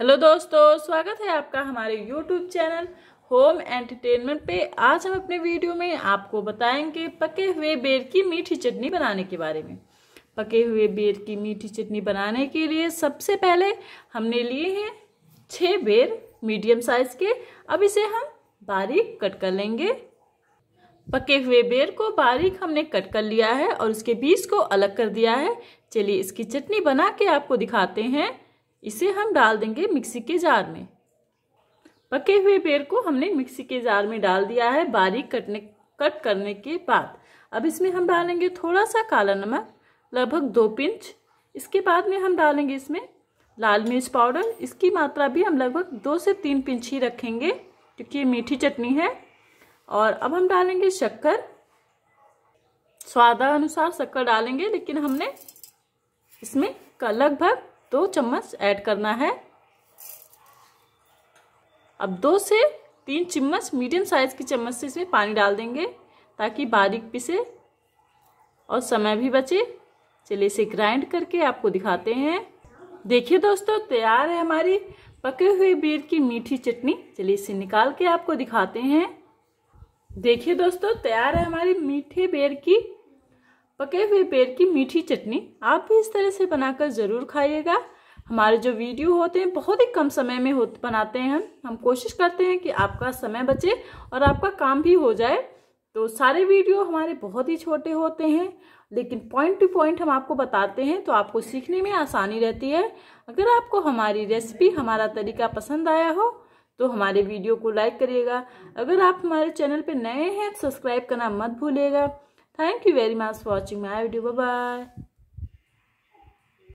Hello दोस्तों स्वागत है आपका हमारे यूट्यूब चैनल होम एंटरटेनमेंट पे आज हम अपने वीडियो में आपको बताएंगे पके हुए बेर की मीठी चटनी बनाने के बारे में पके हुए बेर की मीठी चटनी बनाने के लिए सबसे पहले हमने लिए हैं छः बेर मीडियम साइज के अब इसे हम बारीक कट कर लेंगे पके हुए बेर को बारीक हमने कट कर लिया है और उसके बीज को अलग कर दिया है चलिए इसकी चटनी बना के आपको दिखाते हैं इसे हम डाल देंगे मिक्सी के जार में पके हुए पेड़ को हमने मिक्सी के जार में डाल दिया है बारीक कटने कट करने के बाद अब इसमें हम डालेंगे थोड़ा सा काला नमक लगभग दो पिंच इसके बाद में हम डालेंगे इसमें लाल मिर्च पाउडर इसकी मात्रा भी हम लगभग दो से तीन पिंच ही रखेंगे क्योंकि ये मीठी चटनी है और अब हम डालेंगे शक्कर स्वादा अनुसार शक्कर डालेंगे लेकिन हमने इसमें लगभग दो चम्मच ऐड करना है अब दो से तीन चम्मच मीडियम साइज की चम्मच से इसमें पानी डाल देंगे ताकि बारीक पिसे और समय भी बचे चलिए इसे ग्राइंड करके आपको दिखाते हैं देखिए दोस्तों तैयार है हमारी पके हुए बेर की मीठी चटनी चलिए इसे निकाल के आपको दिखाते हैं देखिए दोस्तों तैयार है हमारी मीठे बेर की पके हुए पेड़ की मीठी चटनी आप भी इस तरह से बनाकर ज़रूर खाइएगा हमारे जो वीडियो होते हैं बहुत ही कम समय में बनाते हैं हम हम कोशिश करते हैं कि आपका समय बचे और आपका काम भी हो जाए तो सारे वीडियो हमारे बहुत ही छोटे होते हैं लेकिन पॉइंट टू पॉइंट हम आपको बताते हैं तो आपको सीखने में आसानी रहती है अगर आपको हमारी रेसिपी हमारा तरीका पसंद आया हो तो हमारे वीडियो को लाइक करिएगा अगर आप हमारे चैनल पर नए हैं सब्सक्राइब करना मत भूलिएगा Thank you very much for watching my video. Bye-bye.